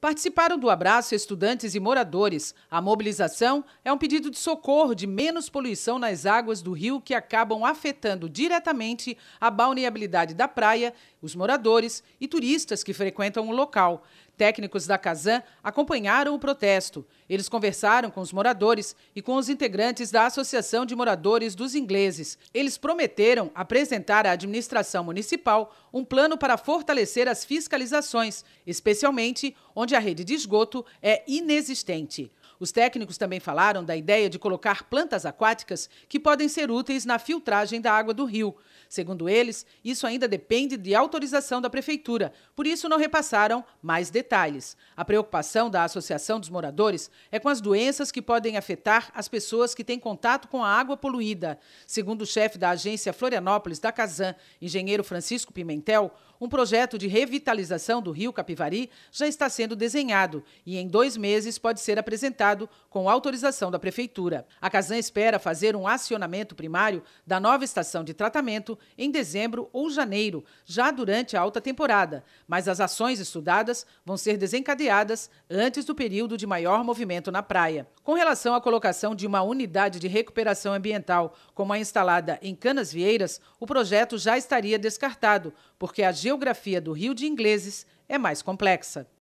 Participaram do abraço estudantes e moradores. A mobilização é um pedido de socorro de menos poluição nas águas do rio que acabam afetando diretamente a balneabilidade da praia, os moradores e turistas que frequentam o local. Técnicos da Casan acompanharam o protesto. Eles conversaram com os moradores e com os integrantes da Associação de Moradores dos Ingleses. Eles prometeram apresentar à administração municipal um plano para fortalecer as fiscalizações, especialmente onde a rede de esgoto é inexistente. Os técnicos também falaram da ideia de colocar plantas aquáticas que podem ser úteis na filtragem da água do rio. Segundo eles, isso ainda depende de autorização da prefeitura, por isso não repassaram mais detalhes detalhes. A preocupação da Associação dos Moradores é com as doenças que podem afetar as pessoas que têm contato com a água poluída. Segundo o chefe da agência Florianópolis da Casan, engenheiro Francisco Pimentel, um projeto de revitalização do rio Capivari já está sendo desenhado e em dois meses pode ser apresentado com autorização da Prefeitura. A Casan espera fazer um acionamento primário da nova estação de tratamento em dezembro ou janeiro, já durante a alta temporada, mas as ações estudadas vão ser desencadeadas antes do período de maior movimento na praia. Com relação à colocação de uma unidade de recuperação ambiental, como a instalada em Canas Vieiras, o projeto já estaria descartado, porque a geografia do Rio de Ingleses é mais complexa.